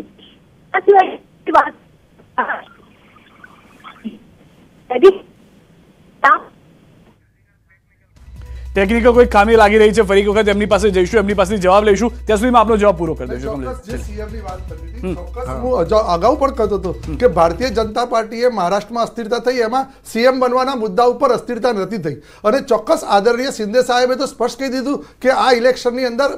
की बात यदि ટેકનિકલ કોઈ ખામી લાગી રહી છે ફરી વખત એમની પાસે જઈશું એમની પાસે જવાબ લઈશું ત્યાં સુધીમાં આપનો જવાબ પૂરો કરી દઈશું હું અગાઉ પણ કહેતો હતો કે ભારતીય જનતા પાર્ટીએ મહારાષ્ટ્રમાં અસ્થિરતા થઈ એમાં સીએમ બનવાના મુદ્દા ઉપર અસ્થિરતા નથી થઈ અને ચોક્કસ આદરણીય શિંદે સાહેબે તો સ્પષ્ટ કહી દીધું કે આ ઇલેક્શનની અંદર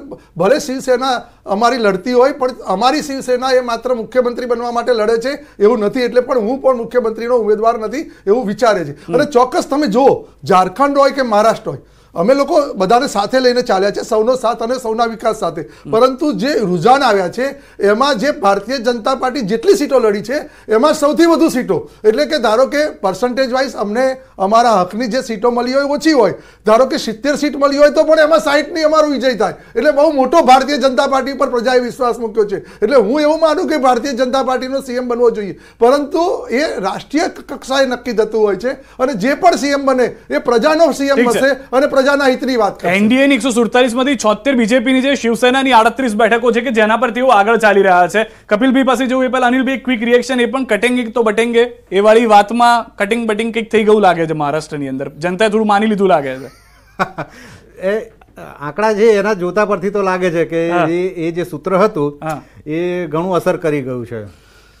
ભલે શિવસેના અમારી લડતી હોય પણ અમારી શિવસેના એ માત્ર મુખ્યમંત્રી બનવા માટે લડે છે એવું નથી એટલે પણ હું પણ મુખ્યમંત્રીનો ઉમેદવાર નથી એવું વિચારે છે અને ચોક્કસ તમે જુઓ ઝારખંડ હોય કે મહારાષ્ટ્ર હોય અમે લોકો બધાને સાથે લઈને ચાલ્યા છે સૌનો સાથ અને સૌના વિકાસ સાથે પરંતુ જે રુઝાન આવ્યા છે એમાં જે ભારતીય જનતા પાર્ટી જેટલી સીટો લડી છે એમાં સૌથી વધુ સીટો એટલે કે ધારો કે પર્સન્ટેજ વાઇઝ અમને અમારા હકની જે સીટો મળી હોય ઓછી હોય ધારો કે સિત્તેર સીટ મળી હોય તો પણ એમાં સાહીઠની અમારો વિજય થાય એટલે બહુ મોટો ભારતીય જનતા પાર્ટી પર પ્રજાએ વિશ્વાસ મૂક્યો છે એટલે હું એવું માનું કે ભારતીય જનતા પાર્ટીનો સીએમ બનવો જોઈએ પરંતુ એ રાષ્ટ્રીય કક્ષાએ નક્કી થતું હોય છે અને જે પણ સીએમ બને એ પ્રજાનો સીએમ બનશે અને પ્રજા પ્રજાના હિતની વાત એનડીએ ની એકસો સુડતાલીસ છોતેર બીજેપીની જે શિવસેનાની આડત્રીસ બેઠકો છે કે જેના પર તેઓ આગળ ચાલી રહ્યા છે કપિલભાઈ પાસે જવું એ પહેલા અનિલભાઈ ક્વિક રિએક્શન એ પણ કટેંગે તો બટેંગે એ વાળી વાતમાં કટિંગ બટિંગ કંઈક થઈ ગયું લાગે છે મહારાષ્ટ્રની અંદર જનતાએ થોડું માની લીધું લાગે છે એ આંકડા છે એના જોતા પરથી તો લાગે છે કે એ જે સૂત્ર હતું એ ઘણું અસર કરી ગયું છે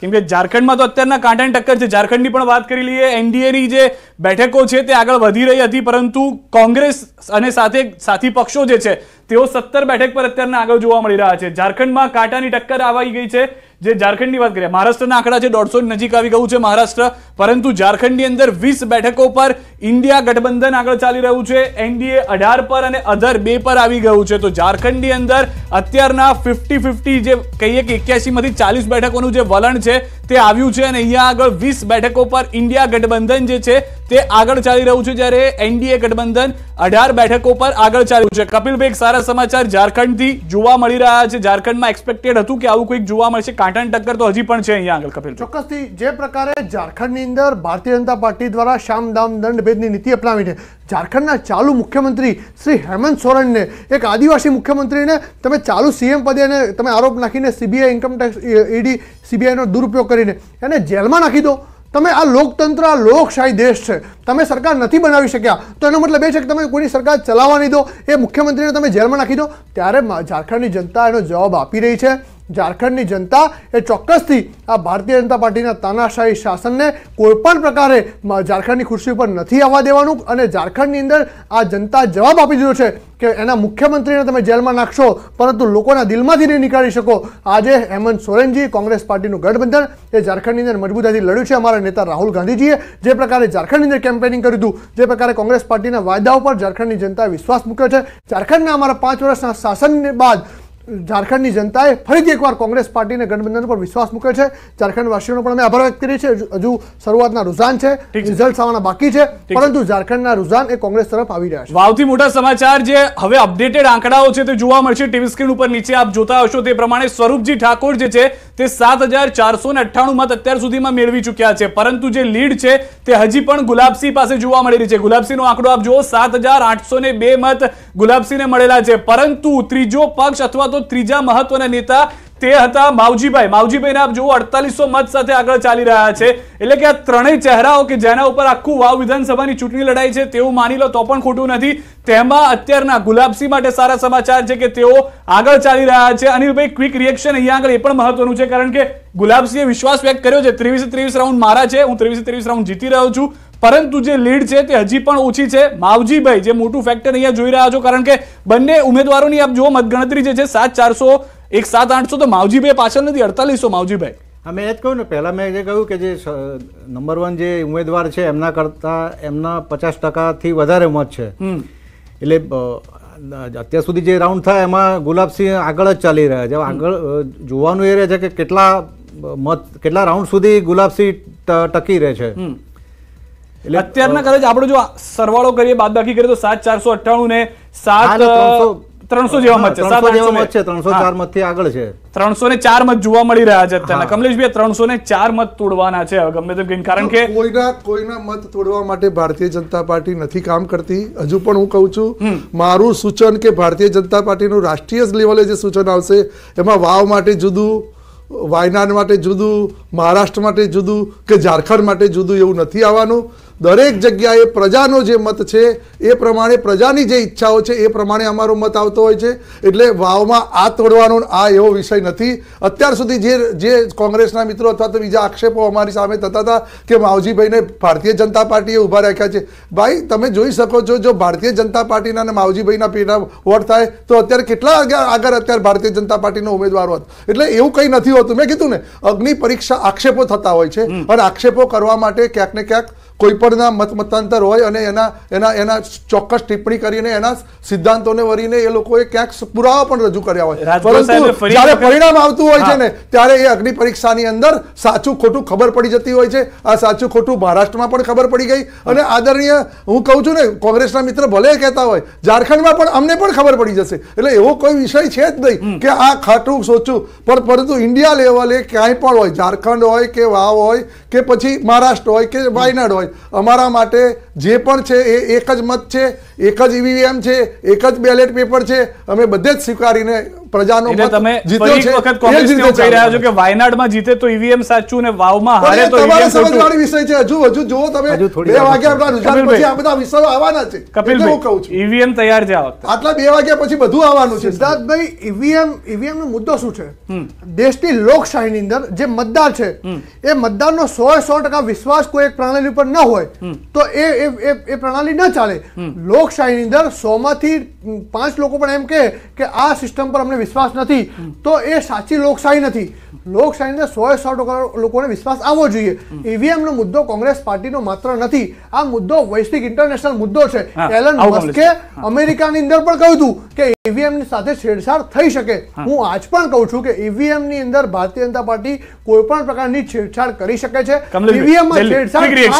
કેમકે ઝારખંડમાં તો અત્યારના કાંટાની ટક્કર છે ઝારખંડની પણ વાત કરી લઈએ એનડીએની જે બેઠકો છે તે આગળ વધી રહી હતી પરંતુ કોંગ્રેસ અને સાથે સાથી પક્ષો જે છે તેઓ સત્તર બેઠક પર અત્યારના આગળ જોવા મળી રહ્યા છે ઝારખંડમાં કાંટાની ટક્કર આવી ગઈ છે જે ઝારખંડની વાત કરીએ મહારાષ્ટ્રના આંકડા છે દોઢસો નજીક આવી ગયું છે મહારાષ્ટ્ર પરંતુ ઝારખંડની અંદર વીસ બેઠકો પર ઇન્ડિયા ગઠબંધન આગળ ચાલી રહ્યું છે એનડીએ અઢાર પર અને અધર બે પર આવી ગયું છે તો ઝારખંડની અંદર અત્યારના ફિફ્ટી ફિફ્ટી જે કહીએ કે એક્યાસીમાંથી ચાલીસ બેઠકોનું જે વલણ છે તે આવ્યું છે અને અહીંયા આગળ વીસ બેઠકો પર ઇન્ડિયા ગઠબંધન જે છે તે આગળ ચાલી રહ્યું છે જ્યારે એનડીએ ગઠબંધન અઢાર બેઠકો પર આગળ ચાલ્યું છે કપિલભાઈ સારા સમાચાર ઝારખંડથી જોવા મળી રહ્યા છે ઝારખંડમાં એક્સપેક્ટેડ હતું કે આવું કંઈક જોવા મળશે કાંટાની ટક્કર તો હજી પણ છે અહીંયા આગળ કપિલ ચોક્કસથી જે પ્રકારે ઝારખંડની અંદર ભારતીય જનતા પાર્ટી દ્વારા શામદામ ભેદની નીતિ અપનાવી છે ઝારખંડના ચાલુ મુખ્યમંત્રી શ્રી હેમંત સોરેનને એક આદિવાસી મુખ્યમંત્રીને તમે ચાલુ સીએમ પદે તમે આરોપ નાખીને સીબીઆઈ ઇન્કમટેક્સ ઈડી સીબીઆઈનો દુરુપયોગ કરીને એને જેલમાં નાખી દો તમે આ લોકતંત્ર આ લોકશાહી દેશ છે તમે સરકાર નથી બનાવી શક્યા તો એનો મતલબ એ છે કે તમે કોઈની સરકાર ચલાવવા નહીં દો એ મુખ્યમંત્રીને તમે જેલમાં નાખી દો ત્યારે ઝારખંડની જનતા એનો જવાબ આપી રહી છે ઝારખંડની જનતા એ ચોક્કસથી આ ભારતીય જનતા પાર્ટીના તાનાશાહી શાસનને કોઈપણ પ્રકારે ઝારખંડની ખુરશી ઉપર નથી આવવા દેવાનું અને ઝારખંડની અંદર આ જનતા જવાબ આપી દીધો છે કે એના મુખ્યમંત્રીને તમે જેલમાં નાખશો પરંતુ લોકોના દિલમાંથી નહીં નીકાળી શકો આજે હેમંત સોરેનજી કોંગ્રેસ પાર્ટીનું ગઠબંધન એ ઝારખંડની અંદર મજબૂતાથી લડ્યું છે અમારા નેતા રાહુલ ગાંધીજીએ જે પ્રકારે ઝારખંડની અંદર કેમ્પેનિંગ કર્યું હતું જે પ્રકારે કોંગ્રેસ પાર્ટીના વાયદાઓ પર ઝારખંડની જનતાએ વિશ્વાસ મૂક્યો છે ઝારખંડના અમારા પાંચ વર્ષના શાસન બાદ ઝારખંડની જનતાએ ફરીથી એકવાર કોંગ્રેસ પાર્ટીને ગઠબંધન પર વિશ્વાસ મૂકે છે ઝારખંડવાસીઓનો પણ અમે આભાર વ્યક્ત કરીએ છીએ હજુ શરૂઆતના રુઝાન છે રિઝલ્ટ આવવાના બાકી છે પરંતુ ઝારખંડના રુઝાન એ કોંગ્રેસ તરફ આવી રહ્યા છે વાવથી મોટા સમાચાર જે હવે અપડેટેડ આંકડાઓ છે તે જોવા મળશે ટીવી સ્ક્રીન ઉપર નીચે આપ જોતા હશો તે પ્રમાણે સ્વરૂપજી ઠાકોર જે છે તે સાત હજાર ચારસો ને અઠ્ઠાણું મત અત્યાર સુધીમાં મેળવી ચૂક્યા છે પરંતુ જે લીડ છે તે હજી પણ ગુલાબસિંહ પાસે જોવા મળી રહી છે ગુલાબસિંહનો આંકડો આપ જુઓ સાત હજાર આઠસો ને બે મત ગુલાબસિંહને મળેલા છે પરંતુ ત્રીજો પક્ષ અથવા તો ત્રીજા મહત્વના નેતા તે હતા માવજીભાઈ માવજીભાઈને આપ જુઓ અડતાલીસો મત સાથે આગળ ચાલી રહ્યા છે એટલે કે આ ત્રણેય ચહેરાઓ કે જેના ઉપર આખું વાવ વિધાનસભાની ચૂંટણી લડાઈ છે તેવું માની લો તો પણ ખોટું નથી તેમાં અત્યારના ગુલાબસિંહ માટે સારા સમાચાર છે કે તેઓ આગળ ચાલી રહ્યા છે અનિલભાઈ ક્વિક રિએક્શન અહીંયા આગળ એ પણ મહત્વનું છે કારણ કે ગુલાબસિંહે વિશ્વાસ વ્યક્ત કર્યો છે ત્રેવીસે ત્રેવીસ રાઉન્ડ મારા છે હું ત્રેવીસે ત્રેવીસ રાઉન્ડ જીતી રહ્યો છું પરંતુ જે લીડ છે તે હજી પણ ઓછી છે માવજીભાઈ જે મોટું ફેક્ટર અહીંયા જોઈ રહ્યા છો કારણ કે બંને ઉમેદવારોની આપ જો મતગણતરી જે છે સાત ચારસો એક સાત આઠસો તો માવજીભાઈ પાછળ નથી અડતાલીસો માવજીભાઈ મેં એ જ કહ્યું ને પહેલાં મેં જે કહ્યું કે જે નંબર વન જે ઉમેદવાર છે એમના કરતાં એમના પચાસ ટકાથી વધારે મત છે એટલે અત્યાર સુધી જે રાઉન્ડ થાય એમાં ગુલાબસિંહ આગળ જ ચાલી રહ્યા છે આગળ જોવાનું એ રહે છે કે કેટલા મત કેટલા રાઉન્ડ સુધી ગુલાબસિંહ ટકી રહે છે અત્યારના કદાચ આપણે જો સરવાળો કરીએ બાદબાકી કરીએ તો સાત ચારસો અઠ્ઠાણું ને સાત ત્રણસો જેવા મત છે ત્રણસો ચાર મત થી આગળ છે ત્રણસો ને ચાર મત જોવા મળી રહ્યા છે અત્યારના કમલેશભાઈ ત્રણસો ને ચાર મત તોડવાના છે ગમે તેમ કહીને કારણ કે કોઈના કોઈના મત તોડવા માટે ભારતીય જનતા પાર્ટી નથી કામ કરતી હજુ પણ હું કહું છું મારું સૂચન કે ભારતીય જનતા પાર્ટીનું રાષ્ટ્રીય લેવલે જે સૂચન આવશે એમાં વાવ માટે જુદું વાયનાડ માટે જુદું મહારાષ્ટ્ર માટે જુદું કે ઝારખંડ માટે જુદું એવું નથી આવવાનું દરેક જગ્યાએ પ્રજાનો જે મત છે એ પ્રમાણે પ્રજાની જે ઈચ્છાઓ છે એ પ્રમાણે અમારો મત આવતો હોય છે એટલે વાવમાં આ તોડવાનો આ એવો વિષય નથી અત્યાર સુધી જે જે કોંગ્રેસના મિત્રો અથવા તો બીજા આક્ષેપો અમારી સામે થતા હતા કે માવજીભાઈને ભારતીય જનતા પાર્ટીએ ઊભા રાખ્યા છે ભાઈ તમે જોઈ શકો છો જો ભારતીય જનતા પાર્ટીના અને માવજીભાઈના પેટા વોટ થાય તો અત્યારે કેટલા આગળ અત્યારે ભારતીય જનતા પાર્ટીનો ઉમેદવાર હોત એટલે એવું કંઈ નથી હોતું મેં કીધું ને અગ્નિ પરીક્ષા આક્ષેપો થતા હોય છે અને આક્ષેપો કરવા માટે ક્યાંક ને ક્યાંક કોઈપણના મત મતાંતર હોય અને એના એના એના ચોક્કસ ટિપ્પણી કરીને એના સિદ્ધાંતોને વરીને એ લોકોએ ક્યાંક પુરાવા પણ રજૂ કર્યા હોય પરંતુ જ્યારે પરિણામ આવતું હોય છે ને ત્યારે એ અગ્નિ પરીક્ષાની અંદર સાચું ખોટું ખબર પડી જતી હોય છે આ સાચું ખોટું મહારાષ્ટ્રમાં પણ ખબર પડી ગઈ અને આદરણીય હું કહું છું ને કોંગ્રેસના મિત્ર ભલે કહેતા હોય ઝારખંડમાં પણ અમને પણ ખબર પડી જશે એટલે એવો કોઈ વિષય છે જ નહીં કે આ ખાટું સોચું પણ પરંતુ ઇન્ડિયા લેવલે ક્યાંય પણ હોય ઝારખંડ હોય કે વાવ હોય કે પછી મહારાષ્ટ્ર હોય કે વાયનાડ હોય હોય અમારા માટે જે પણ છે એ એક જ મત છે એક જ ઈવીએમ e છે એક જ બેલેટ પેપર છે અમે બધે જ સ્વીકારીને પ્રજાનો તમે એક વખત કોંગ્રેસ કહી રહ્યા છો કે વાયનાડમાં જીતે તો ઈવીએમ સાચું ને વાવમાં હારે તો ઈવીએમ સાચું વિષય છે હજુ હજુ જો તમે 2 વાગે આપણા રિઝલ્ટ પછી આ બધા વિષયો આવવાના છે કપિલ હું કહું છું ઈવીએમ તૈયાર છે આ વખતે આટલા 2 વાગ્યા પછી બધું આવવાનું છે સિદ્ધાર્થભાઈ ઈવીએમ ઈવીએમ નો મુદ્દો શું છે દેશની લોકશાહીની અંદર જે મતદાર છે એ મતદારનો સો ટકા વિશ્વાસ કોઈ એક પ્રણાલી ઉપર ન હોય તો એ એ પ્રણાલી ન ચાલે લોકશાહીની અંદર 100 માંથી 5 લોકો પણ એમ કે આ સિસ્ટમ પર અમને વિશ્વાસ નથી તો એ સાચી લોકશાહી નથી લોકશાહીને સોએ સો ટકા લોકોને વિશ્વાસ આવવો જોઈએ ઈવીએમનો મુદ્દો કોંગ્રેસ પાર્ટીનો માત્ર નથી આ મુદ્દો વૈશ્વિક ઇન્ટરનેશનલ મુદ્દો છે એલન મસ્કે અમેરિકાની અંદર પણ કહ્યું હતું કે ઈવીએમની e સાથે છેડછાડ થઈ શકે હું આજ પણ કહું છું કે ઈવીએમની e અંદર ભારતીય જનતા પાર્ટી કોઈ પણ પ્રકારની છેડછાડ કરી શકે છે વાત e નથી ઠીક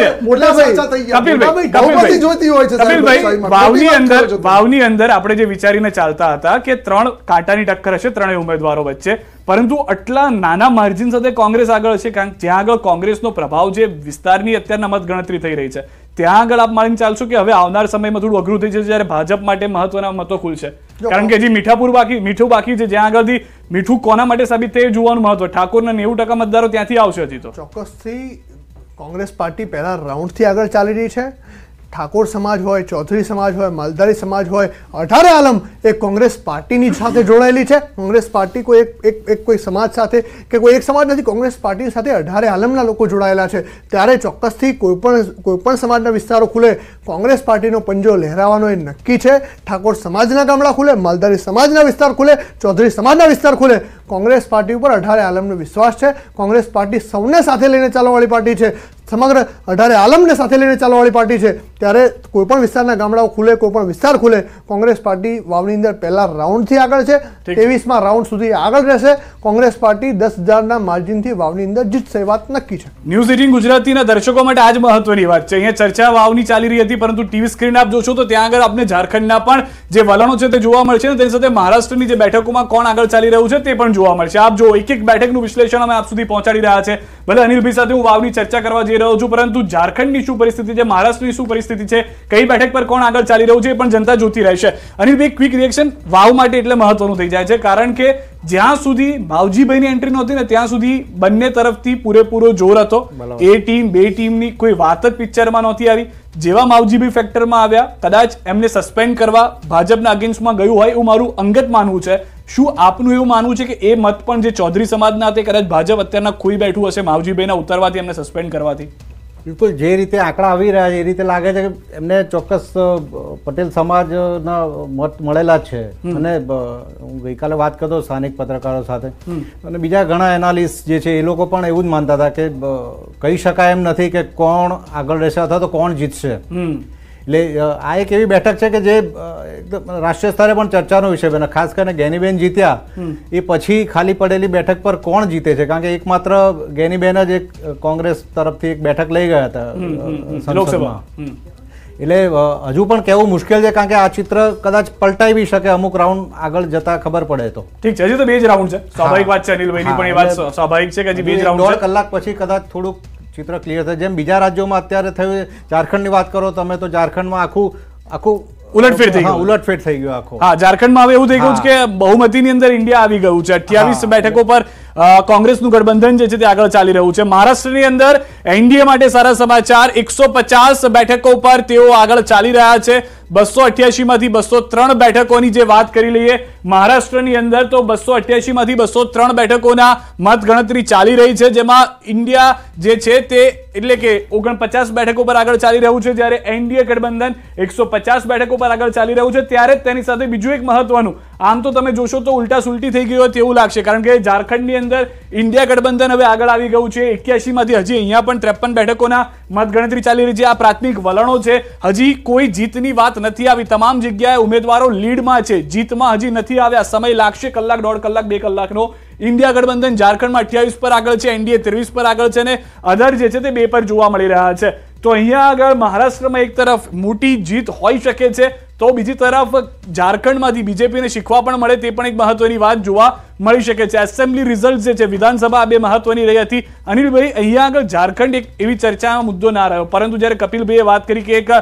છે મોટા ભાઈ જોઈતી હોય વાવની અંદર આપણે જે વિચારીને ચાલતા હતા કે ત્રણ કાંટાની ટક્કર હશે ત્રણેય ઉમેદવારો વચ્ચે પરંતુ આટલા નાના માર્જિન સાથે કોંગ્રેસ આગળ છે કારણ જ્યાં આગળ કોંગ્રેસનો પ્રભાવ જે વિસ્તારની અત્યારના મત ગણતરી થઈ રહી છે ત્યાં આગળ આપ માની ચાલશો કે હવે આવનાર સમયમાં થોડું અઘરું થઈ જશે જ્યારે ભાજપ માટે મહત્વના મતો ખુલશે કારણ કે હજી મીઠાપુર બાકી મીઠું બાકી છે જ્યાં આગળથી મીઠું કોના માટે સાબિત તે જોવાનું મહત્વ ઠાકોરના નેવું ટકા મતદારો ત્યાંથી આવશે હજી તો ચોક્કસથી કોંગ્રેસ પાર્ટી પહેલા રાઉન્ડથી આગળ ચાલી રહી છે ઠાકોર સમાજ હોય ચૌધરી સમાજ હોય માલધારી સમાજ હોય અઢારે આલમ એ કોંગ્રેસ પાર્ટીની સાથે જોડાયેલી છે કોંગ્રેસ પાર્ટી કોઈ એક એક કોઈ સમાજ સાથે કે કોઈ એક સમાજ નથી કોંગ્રેસ પાર્ટી સાથે અઢારે આલમના લોકો જોડાયેલા છે ત્યારે ચોક્કસથી કોઈપણ કોઈપણ સમાજના વિસ્તારો ખુલે કોંગ્રેસ પાર્ટીનો પંજો લહેરાવાનો એ નક્કી છે ઠાકોર સમાજના ગામડા ખુલે માલધારી સમાજના વિસ્તાર ખુલે ચૌધરી સમાજના વિસ્તાર ખુલે કોંગ્રેસ પાર્ટી ઉપર અઢારે આલમનો વિશ્વાસ છે કોંગ્રેસ પાર્ટી સૌને સાથે લઈને ચાલવાવાળી પાર્ટી છે સમગ્ર અઢારે આલમને સાથે લઈને ચાલવાવાળી પાર્ટી છે ત્યારે કોઈપણ વિસ્તારના ગામડાઓ ખુલે કોઈપણ વિસ્તાર ખુલે કોંગ્રેસ પાર્ટી વાવની અંદર પહેલાં રાઉન્ડથી આગળ છે ત્રેવીસમાં રાઉન્ડ સુધી આગળ રહેશે કોંગ્રેસ પાર્ટી દસ હજારના માર્જિનથી વાવની અંદર જીતશે વાત નક્કી છે ન્યૂઝ એટીન ગુજરાતીના દર્શકો માટે જ મહત્વની વાત છે અહીંયા ચર્ચા વાવની ચાલી રહી હતી પરંતુ ટીવી સ્ક્રીન આપ જોશો તો ત્યાં આગળ આપણે ઝારખંડના પણ જે વલણો છે તે જોવા મળશે તેની સાથે મહારાષ્ટ્રની જે બેઠકોમાં કોણ આગળ ચાલી રહ્યું છે તે પણ જોવા મળશે આપ જો એક એક બેઠકનું વિશ્લેષણ અમે આપ સુધી પહોંચાડી રહ્યા છે ભલે અનિલભાઈ સાથે હું વાવની ચર્ચા કરવા જઈ કરી રહ્યો છું પરંતુ ઝારખંડની શું પરિસ્થિતિ છે મહારાષ્ટ્રની શું પરિસ્થિતિ છે કઈ બેઠક પર કોણ આગળ ચાલી રહ્યું છે એ પણ જનતા જોતી રહેશે અનિલભાઈ ક્વિક રિએક્શન વાવ માટે એટલે મહત્વનું થઈ જાય છે કારણ કે જ્યાં સુધી માવજીભાઈની એન્ટ્રી નહોતી ને ત્યાં સુધી બંને તરફથી પૂરેપૂરો જોર હતો એ ટીમ બે ટીમની કોઈ વાત જ પિક્ચરમાં નહોતી આવી જેવા માવજીભાઈ ફેક્ટરમાં આવ્યા કદાચ એમને સસ્પેન્ડ કરવા ભાજપના અગેન્સ્ટમાં ગયું હોય એવું મારું અંગત માનવું છે શું આપનું એવું માનવું છે કે એ મત પણ જે ચૌધરી સમાજના તે કદાચ ભાજપ અત્યારના ખોઈ બેઠું હશે માવજીભાઈના ઉતરવાથી એમને સસ્પેન્ડ કરવાથી બિલકુલ જે રીતે આંકડા આવી રહ્યા છે એ રીતે લાગે છે કે એમને ચોક્કસ પટેલ સમાજના મત મળેલા છે અને હું ગઈકાલે વાત કરતો સ્થાનિક પત્રકારો સાથે અને બીજા ઘણા એનાલિસ્ટ જે છે એ લોકો પણ એવું જ માનતા હતા કે કહી શકાય એમ નથી કે કોણ આગળ રહેશે અથવા તો કોણ જીતશે એટલે આ એક એવી બેઠક છે કે જે રાષ્ટ્રીય સ્તરે પણ ચર્ચાનો વિષય બને ખાસ કરીને ગેનીબેન જીત્યા એ પછી ખાલી પડેલી બેઠક પર કોણ જીતે છે કારણ કે એકમાત્ર ગેનીબેન જ એક કોંગ્રેસ તરફથી એક બેઠક લઈ ગયા હતા લોકસભામાં એટલે હજુ પણ કહેવું મુશ્કેલ છે કારણ કે આ ચિત્ર કદાચ પલટાઈ બી શકે અમુક રાઉન્ડ આગળ જતા ખબર પડે તો ઠીક છે હજી તો બે જ રાઉન્ડ છે સ્વાભાવિક વાત છે અનિલભાઈની પણ એ વાત સ્વાભાવિક છે કે હજી બે જ રાઉન્ડ કલાક પછી કદાચ થોડુંક ચિત્ર ક્લિયર થાય જેમ બીજા રાજ્યોમાં અત્યારે થયું ઝારખંડની વાત કરો તમે તો ઝારખંડમાં આખું આખું ઉલટફેર થઈ ગયું ઉલટફેર થઈ ગયું આખું હા ઝારખંડમાં હવે એવું થઈ ગયું છે કે બહુમતીની અંદર ઇન્ડિયા આવી ગયું છે અઠ્યાવીસ બેઠકો પર કોંગ્રેસનું ગઠબંધન જે છે તે આગળ ચાલી રહ્યું છે મહારાષ્ટ્રની અંદર એનડીએ માટે સારા સમાચાર એકસો બેઠકો પર તેઓ આગળ ચાલી રહ્યા છે બસો અઠ્યાસીમાંથી બસો ત્રણ બેઠકોની જે વાત કરી લઈએ મહારાષ્ટ્રની અંદર તો બસો અઠ્યાસીમાંથી બસો ત્રણ બેઠકોના મતગણતરી ચાલી રહી છે જેમાં ઇન્ડિયા જે છે તે એટલે કે ઓગણપચાસ બેઠકો પર આગળ ચાલી રહ્યું છે જ્યારે એનડીએ ગઠબંધન એકસો બેઠકો પર આગળ ચાલી રહ્યું છે ત્યારે તેની સાથે બીજું એક મહત્વનું આમ તો તમે જોશો તો ઉલટા સુલટી થઈ ગયો હોય તેવું લાગશે કારણ કે ઝારખંડની અંદર ઇન્ડિયા ગઠબંધન હવે આગળ આવી ગયું છે એક્યાસીમાંથી હજી અહીંયા પણ ત્રેપન બેઠકોના મતગણતરી ચાલી રહી છે આ પ્રાથમિક વલણો છે હજી કોઈ જીતની વાત નથી આવી તમામ જગ્યાએ ઉમેદવારો લીડમાં છે જીતમાં હજી નથી આવ્યા સમય લાગશે કલાક દોઢ કલાક બે કલાકનો ઇન્ડિયા ગઠબંધન ઝારખંડમાં અઠ્યાવીસ પર આગળ છે એનડીએ ત્રેવીસ પર આગળ છે અને અધર જે છે તે બે પર જોવા મળી રહ્યા છે તો અહીંયા આગળ મહારાષ્ટ્રમાં એક તરફ મોટી જીત હોઈ શકે છે તો બીજી તરફ ઝારખંડમાંથી બીજેપીને શીખવા પણ મળે તે પણ એક મહત્વની વાત જોવા મળી શકે છે એસેમ્બલી રિઝલ્ટ જે છે વિધાનસભા બે મહત્વની રહી હતી અનિલભાઈ અહીંયા આગળ ઝારખંડ એક એવી ચર્ચાનો મુદ્દો ના રહ્યો પરંતુ જ્યારે કપિલભાઈએ વાત કરી કે એક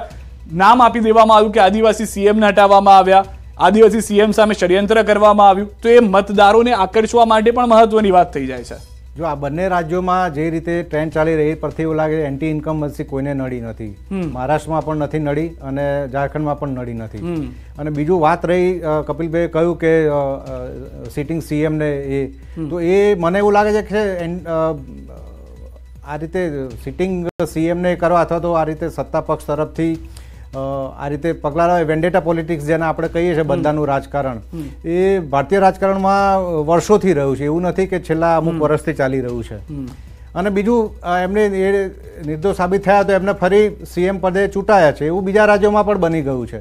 નામ આપી દેવામાં આવ્યું કે આદિવાસી સીએમને હટાવવામાં આવ્યા આદિવાસી સીએમ સામે ષડયંત્ર કરવામાં આવ્યું તો એ મતદારોને આકર્ષવા માટે પણ મહત્વની વાત થઈ જાય છે જો આ બંને રાજ્યોમાં જે રીતે ટ્રેન ચાલી રહી પરથી એવું લાગે એન્ટી ઇન્કમ ઇન્કમન્સી કોઈને નડી નથી મહારાષ્ટ્રમાં પણ નથી નડી અને ઝારખંડમાં પણ નડી નથી અને બીજું વાત રહી કપિલભાઈ કહ્યું કે સિટિંગ સીએમ ને એ તો એ મને એવું લાગે છે કે આ રીતે સિટિંગ સીએમને કરવા અથવા તો આ રીતે સત્તા પક્ષ તરફથી આ રીતે પગલાં આવે વેન્ડેટા પોલિટિક્સ જેને આપણે કહીએ છીએ બધાનું રાજકારણ એ ભારતીય રાજકારણમાં વર્ષોથી રહ્યું છે એવું નથી કે છેલ્લા અમુક વર્ષથી ચાલી રહ્યું છે અને બીજું એમને એ નિર્દોષ સાબિત થયા તો એમને ફરી સીએમ પદે ચૂંટાયા છે એવું બીજા રાજ્યોમાં પણ બની ગયું છે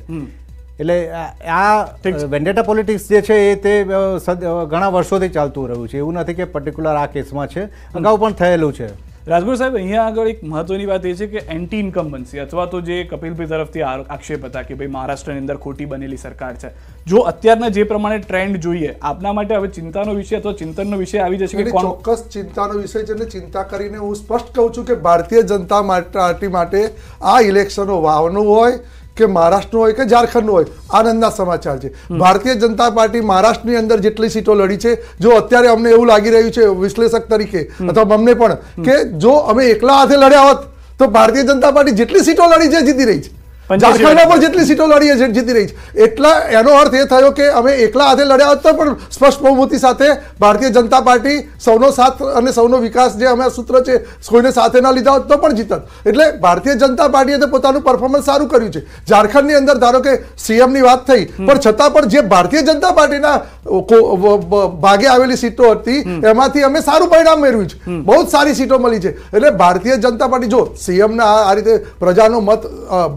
એટલે આ વેન્ડેટા પોલિટિક્સ જે છે એ તે ઘણા વર્ષોથી ચાલતું રહ્યું છે એવું નથી કે પર્ટિક્યુલર આ કેસમાં છે અગાઉ પણ થયેલું છે રાજગુરુ સાહેબ અહીંયા આગળ એક મહત્વની વાત એ છે કે એન્ટી ઇન્કમ્બન્સી અથવા તો જે કપિલભાઈ તરફથી આક્ષેપ હતા કે ભાઈ મહારાષ્ટ્રની અંદર ખોટી બનેલી સરકાર છે જો અત્યારના જે પ્રમાણે ટ્રેન્ડ જોઈએ આપના માટે હવે ચિંતાનો વિષય અથવા ચિંતનનો વિષય આવી જશે કે ચોક્કસ ચિંતાનો વિષય છે અને ચિંતા કરીને હું સ્પષ્ટ કહું છું કે ભારતીય જનતા પાર્ટી માટે આ ઇલેક્શનો વાવનું હોય કે મહારાષ્ટ્રનો હોય કે ઝારખંડનો હોય આનંદના સમાચાર છે ભારતીય જનતા પાર્ટી મહારાષ્ટ્રની અંદર જેટલી સીટો લડી છે જો અત્યારે અમને એવું લાગી રહ્યું છે વિશ્લેષક તરીકે અથવા અમને પણ કે જો અમે એકલા હાથે લડ્યા હોત તો ભારતીય જનતા પાર્ટી જેટલી સીટો લડી છે જીતી રહી છે ઝારખંડમાં પણ જેટલી સીટો લડીએ છે જીતી રહી છે એટલા એનો અર્થ એ થયો કે અમે એકલા હાથે લડ્યા હતા પણ સ્પષ્ટ બહુમતી સાથે ભારતીય જનતા પાર્ટી સૌનો સાથ અને સૌનો વિકાસ જે અમે સૂત્ર છે કોઈને સાથે ના લીધા હોત તો પણ જીતત એટલે ભારતીય જનતા પાર્ટીએ તો પોતાનું પરફોર્મન્સ સારું કર્યું છે ઝારખંડની અંદર ધારો કે સીએમની વાત થઈ પણ છતાં પણ જે ભારતીય જનતા પાર્ટીના ભાગે આવેલી સીટો હતી એમાંથી અમે સારું પરિણામ મેળવ્યું છે બહુ જ સારી સીટો મળી છે એટલે ભારતીય જનતા પાર્ટી જો સીએમના આ રીતે પ્રજાનો મત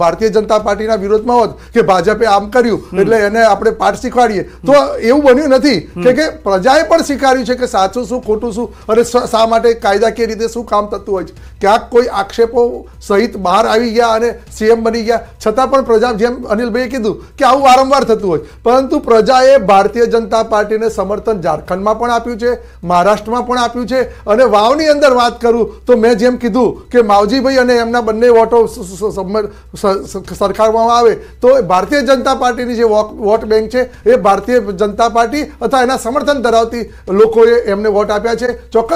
ભારતીય જનતા પાર્ટીના વિરોધમાં હોત કે ભાજપે આમ કર્યું એટલે એને આપણે પાઠ શીખવાડીએ તો એવું બન્યું નથી કે પ્રજાએ પણ સ્વીકાર્યું છે કે સાચું શું ખોટું શું અને શા માટે કાયદાકીય રીતે શું કામ થતું હોય છે ક્યાંક કોઈ આક્ષેપો સહિત બહાર આવી ગયા અને સીએમ બની ગયા છતાં પણ પ્રજા જેમ અનિલભાઈએ કીધું કે આવું વારંવાર થતું હોય પરંતુ પ્રજાએ ભારતીય જનતા પાર્ટીને સમર્થન ઝારખંડમાં પણ આપ્યું છે મહારાષ્ટ્રમાં પણ આપ્યું છે અને વાવની અંદર વાત કરું તો મેં જેમ કીધું કે માવજીભાઈ અને એમના બંને વોટો સરકારમાં આવે તો ભારતીય જનતા પાર્ટીની જે વોટ બેંક છે એ ભારતીય જનતા પાર્ટી અથવા એના સમર્થન ધરાવતી લોકોએ એમને વોટ આપ્યા છે ચોક્કસ